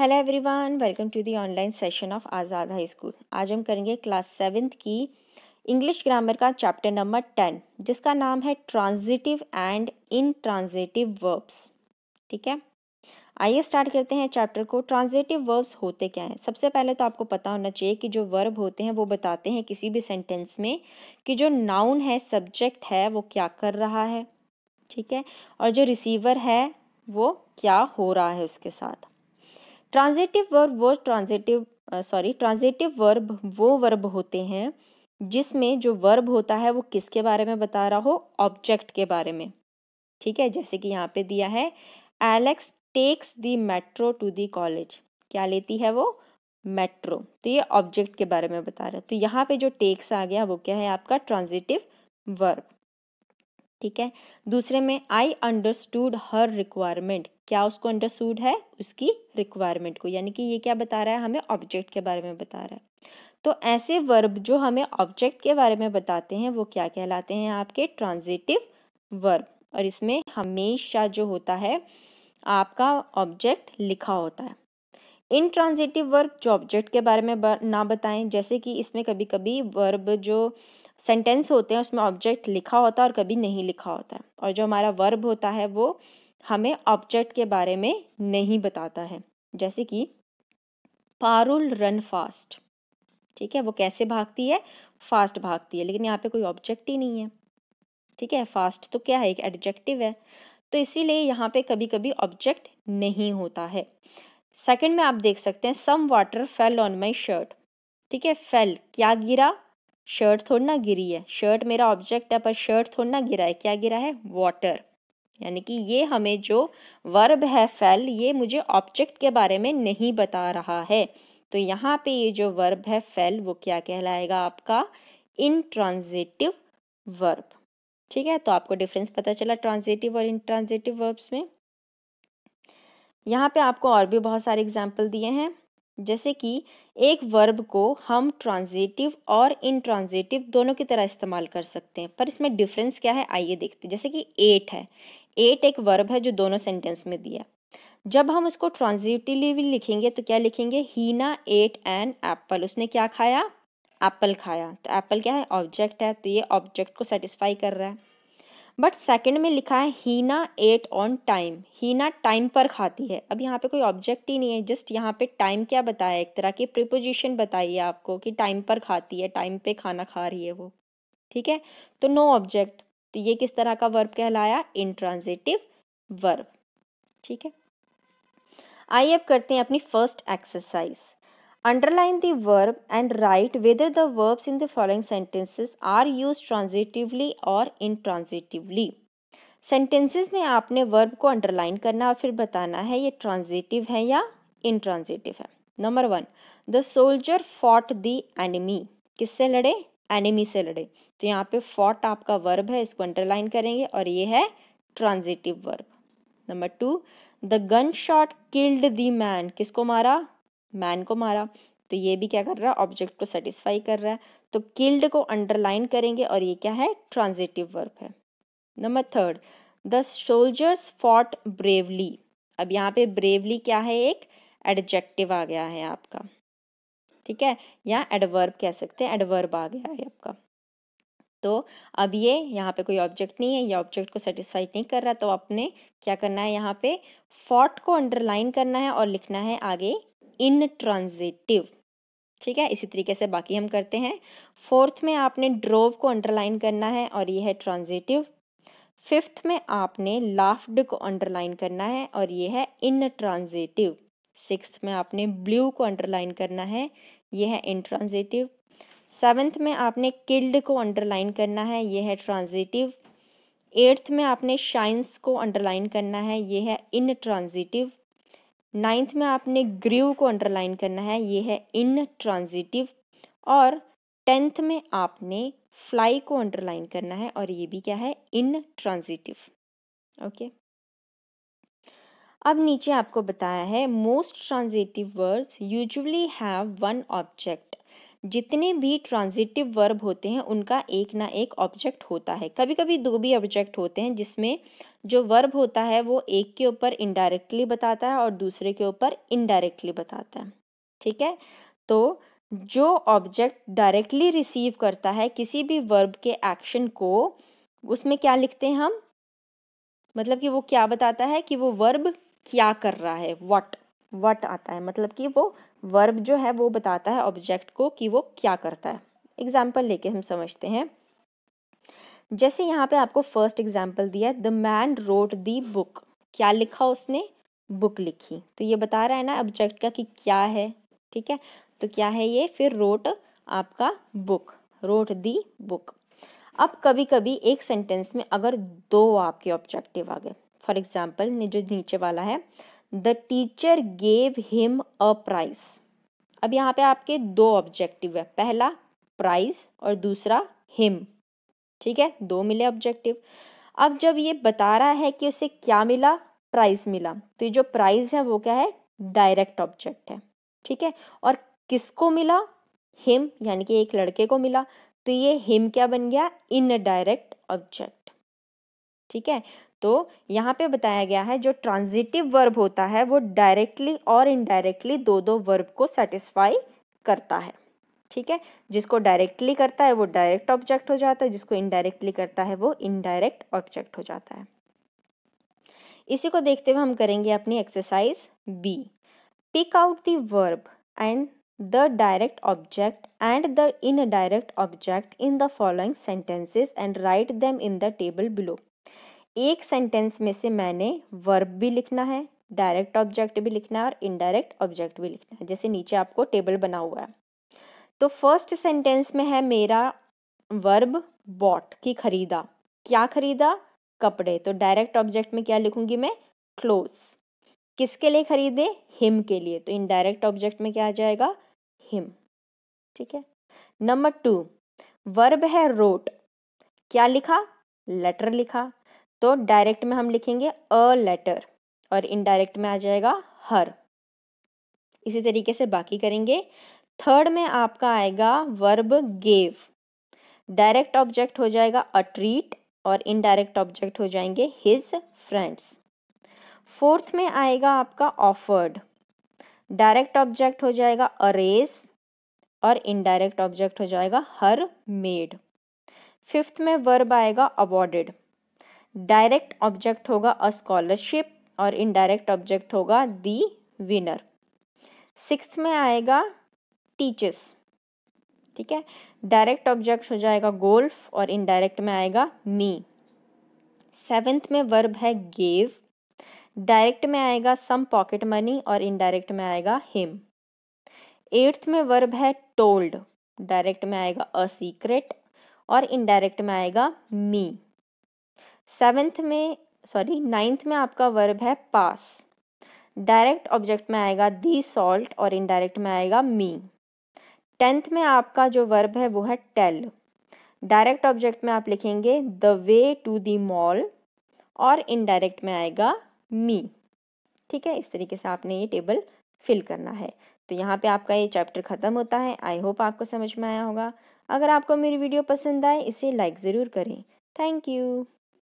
Hello everyone welcome to the online session of Azad high school आज हम करेंगे class seventh की इंग्लिश ग्रामर का चैप्टर नंबर टेन जिसका नाम है transitive and intransitive verbs ठीक है आइए स्टार्ट करते हैं चैप्टर को ट्रांजिटिव वर्ब्स होते क्या हैं सबसे पहले तो आपको पता होना चाहिए कि जो वर्ब होते हैं वो बताते हैं किसी भी सेंटेंस में कि जो नाउन है सब्जेक्ट है वो क्या कर रहा है ठीक है और जो रिसीवर है वो क्या हो रहा है उसके साथ ट्रांजिटिव वर्ब वो ट्रांजिटिव सॉरी ट्रांजिटिव वर्ब वो वर्ब होते हैं जिसमें जो वर्ब होता है वो किसके बारे में बता रहा हो ऑब्जेक्ट के बारे में ठीक है जैसे कि यहाँ पे दिया है Alex takes the metro to the college क्या लेती है वो मेट्रो तो ये ऑब्जेक्ट के बारे में बता रहा है तो यहाँ पे जो टेक्स आ गया वो क्या है आपका ट्रांजिटिव वर्ब ठीक है दूसरे में आई अंडरस्टूड हर रिक्वायरमेंट क्या उसको अंडरस्टूड है उसकी रिक्वायरमेंट को यानी कि ये क्या बता रहा है हमें ऑब्जेक्ट के बारे में बता रहा है तो ऐसे वर्ब जो हमें ऑब्जेक्ट के बारे में बताते हैं वो क्या कहलाते हैं आपके ट्रांजिटिव वर्ब और इसमें हमेशा जो होता है आपका ऑब्जेक्ट लिखा होता है इन ट्रांजिटिव वर्ब जो ऑब्जेक्ट के बारे में ना बताएं जैसे कि इसमें कभी कभी वर्ब जो सेंटेंस होते हैं उसमें ऑब्जेक्ट लिखा होता है और कभी नहीं लिखा होता है और जो हमारा वर्ब होता है वो हमें ऑब्जेक्ट के बारे में नहीं बताता है जैसे कि पारुल रन फास्ट ठीक है वो कैसे भागती है फास्ट भागती है लेकिन यहाँ पे कोई ऑब्जेक्ट ही नहीं है ठीक है फास्ट तो क्या है एक एडजेक्टिव है तो इसीलिए यहाँ पे कभी कभी ऑब्जेक्ट नहीं होता है सेकंड में आप देख सकते हैं some water fell on my shirt ठीक है फेल क्या गिरा शर्ट थोड़ी ना गिरी है शर्ट मेरा ऑब्जेक्ट है पर शर्ट थोड़ी ना गिरा है क्या गिरा है वाटर यानी कि ये हमें जो वर्ब है फेल ये मुझे ऑब्जेक्ट के बारे में नहीं बता रहा है तो यहाँ पे ये जो वर्ब है फेल वो क्या कहलाएगा आपका इनट्रांजिटिव वर्ब ठीक है तो आपको डिफरेंस पता चला ट्रांजिटिव और इनट्रांजिटिव वर्ब्स में यहाँ पे आपको और भी बहुत सारे एग्जाम्पल दिए हैं जैसे कि एक वर्ब को हम ट्रांजिटिव और इनट्रांजिटिव दोनों की तरह इस्तेमाल कर सकते हैं पर इसमें डिफरेंस क्या है आइए देखते हैं जैसे कि एट है एट एक वर्ब है जो दोनों सेंटेंस में दिया जब हम उसको ट्रांजिटिवली लिखेंगे तो क्या लिखेंगे हीना एट एन एप्पल उसने क्या खाया एप्पल खाया तो एप्पल क्या है ऑब्जेक्ट है तो ये ऑब्जेक्ट को सेटिस्फाई कर रहा है बट सेकंड में लिखा है Heena ate on time Heena time पर खाती है अब यहाँ पे कोई ऑब्जेक्ट ही नहीं है जस्ट यहाँ पे टाइम क्या बताया एक तरह की प्रिपोजिशन बताई है आपको कि टाइम पर खाती है टाइम पे खाना खा रही है वो ठीक है तो नो ऑब्जेक्ट तो ये किस तरह का वर्ब कहलाया इंट्रांजिटिव वर्ब ठीक है आइए अब करते हैं अपनी first exercise Underline the verb and write whether the verbs in the following sentences are used transitively or intransitively. Sentences में आपने वर्ब को अंडरलाइन करना और फिर बताना है ये ट्रांजिटिव है या इनट्रांजिटिव है number one the soldier fought the enemy किससे लड़े एनिमी से लड़े तो यहाँ पे फॉट आपका वर्ब है इसको अंडरलाइन करेंगे और ये है transitive verb number two the gun shot killed the man किसको मारा मैन को मारा तो ये भी क्या कर रहा है ऑब्जेक्ट को सेटिस्फाई कर रहा है तो किल्ड को अंडरलाइन करेंगे और ये क्या है ट्रांजिटिव वर्ब है number third the soldiers fought bravely अब यहाँ पे ब्रेवली क्या है एक एडजेक्टिव आ गया है आपका ठीक है या एडवर्ब कह सकते हैं एडवर्ब आ गया है आपका तो अब ये यहाँ पे कोई ऑब्जेक्ट नहीं है ये ऑब्जेक्ट को सेटिस्फाई नहीं कर रहा तो आपने क्या करना है यहाँ पे फॉट को अंडरलाइन करना है और लिखना है आगे इनट्रांजिटिव ठीक है इसी तरीके से बाकी हम करते हैं फोर्थ में आपने ड्रोव को अंडरलाइन करना है और ये है ट्रांजिटिव फिफ्थ में आपने लाफ्ड को अंडरलाइन करना है और ये है इन ट्रांजिटिव सिक्स में आपने ब्लू को अंडरलाइन करना है ये है इन ट्रांजिटिव सेवन्थ में आपने किल्ड को अंडरलाइन करना है ये है ट्रांजिटिव एट्थ में आपने शाइंस को अंडरलाइन करना है ये है इन ट्रांजिटिव नाइन्थ में आपने ग्रीव को अंडरलाइन करना है ये है इन ट्रांजिटिव और टेंथ में आपने फ्लाई को अंडरलाइन करना है और ये भी क्या है इन ट्रांजिटिव ओके अब नीचे आपको बताया है most transitive verbs usually have one object जितने भी ट्रांजिटिव वर्ब होते हैं उनका एक ना एक ऑब्जेक्ट होता है कभी कभी दो भी ऑब्जेक्ट होते हैं जिसमें जो वर्ब होता है वो एक के ऊपर इनडायरेक्टली बताता है और दूसरे के ऊपर इनडायरेक्टली बताता है ठीक है तो जो ऑब्जेक्ट डायरेक्टली रिसीव करता है किसी भी वर्ब के एक्शन को उसमें क्या लिखते हैं हम मतलब कि वो क्या बताता है कि वो वर्ब क्या कर रहा है वट वट आता है मतलब कि वो वर्ब जो है वो बताता है ऑब्जेक्ट को कि वो क्या करता है एग्जाम्पल लेके हम समझते हैं जैसे यहाँ पे आपको फर्स्ट एग्जाम्पल दिया the man wrote the book क्या लिखा उसने बुक लिखी तो ये बता रहा है ना ऑब्जेक्ट का कि क्या है ठीक है तो क्या है ये फिर रोट आपका बुक रोट दी बुक अब कभी कभी एक सेंटेंस में अगर दो आपके ऑब्जेक्टिव आ गए फॉर एग्जाम्पल जो नीचे वाला है the teacher gave him a prize अब यहाँ पे आपके दो ऑब्जेक्टिव है पहला प्राइज और दूसरा हिम ठीक है दो मिले ऑब्जेक्टिव अब जब ये बता रहा है कि उसे क्या मिला प्राइज मिला तो ये जो प्राइज है वो क्या है डायरेक्ट ऑब्जेक्ट है ठीक है और किसको मिला हिम यानी कि एक लड़के को मिला तो ये हिम क्या बन गया इन डायरेक्ट ऑब्जेक्ट ठीक है तो यहाँ पे बताया गया है जो ट्रांजिटिव वर्ब होता है वो डायरेक्टली और इनडायरेक्टली दो दो वर्ब को सेटिस्फाई करता है ठीक है जिसको डायरेक्टली करता है वो डायरेक्ट ऑब्जेक्ट हो जाता है जिसको इनडायरेक्टली करता है वो इनडायरेक्ट ऑब्जेक्ट हो जाता है इसी को देखते हुए हम करेंगे अपनी exercise B pick out the verb and the direct object and the indirect object in the following sentences and write them in the table below एक सेंटेंस में से मैंने वर्ब भी लिखना है डायरेक्ट ऑब्जेक्ट भी लिखना है और इनडायरेक्ट ऑब्जेक्ट भी लिखना है जैसे नीचे आपको टेबल बना हुआ है तो फर्स्ट सेंटेंस में है मेरा वर्ब बॉट की खरीदा क्या खरीदा कपड़े तो डायरेक्ट ऑब्जेक्ट में क्या लिखूंगी मैं क्लोथ्स किसके लिए खरीदे हिम के लिए तो इनडायरेक्ट ऑब्जेक्ट में क्या आ जाएगा हिम ठीक है नंबर टू वर्ब है रोट क्या लिखा लेटर लिखा तो डायरेक्ट में हम लिखेंगे अ लेटर और इनडायरेक्ट में आ जाएगा हर इसी तरीके से बाकी करेंगे थर्ड में आपका आएगा वर्ब गेव डायरेक्ट ऑब्जेक्ट हो जाएगा अ ट्रीट और इनडायरेक्ट ऑब्जेक्ट हो जाएंगे हिज फ्रेंड्स फोर्थ में आएगा आपका ऑफर्ड डायरेक्ट ऑब्जेक्ट हो जाएगा अरेस और इनडायरेक्ट ऑब्जेक्ट हो जाएगा हर मेड फिफ्थ में वर्ब आएगा अवॉर्डेड डायरेक्ट ऑब्जेक्ट होगा अ स्कॉलरशिप और इनडायरेक्ट ऑब्जेक्ट होगा दी विनर सिक्स में आएगा टीचेस ठीक है डायरेक्ट ऑब्जेक्ट हो जाएगा गोल्फ और इनडायरेक्ट में आएगा मी सेवेंथ में वर्ब है गेव डायरेक्ट में आएगा सम पॉकेट मनी और इनडायरेक्ट में आएगा हिम एट्थ में वर्ब है टोल्ड डायरेक्ट में आएगा अ सीक्रेट और इनडायरेक्ट में आएगा मी सेवेंथ में सॉरी नाइन्थ में आपका वर्ब है पास डायरेक्ट ऑब्जेक्ट में आएगा दी सॉल्ट और इनडायरेक्ट में आएगा मी टेंथ में आपका जो वर्ब है वो है टेल डायरेक्ट ऑब्जेक्ट में आप लिखेंगे the way to the mall और इनडायरेक्ट में आएगा मी ठीक है इस तरीके से आपने ये टेबल फिल करना है तो यहाँ पे आपका ये चैप्टर ख़त्म होता है आई होप आपको समझ में आया होगा अगर आपको मेरी वीडियो पसंद आए इसे लाइक ज़रूर करें थैंक यू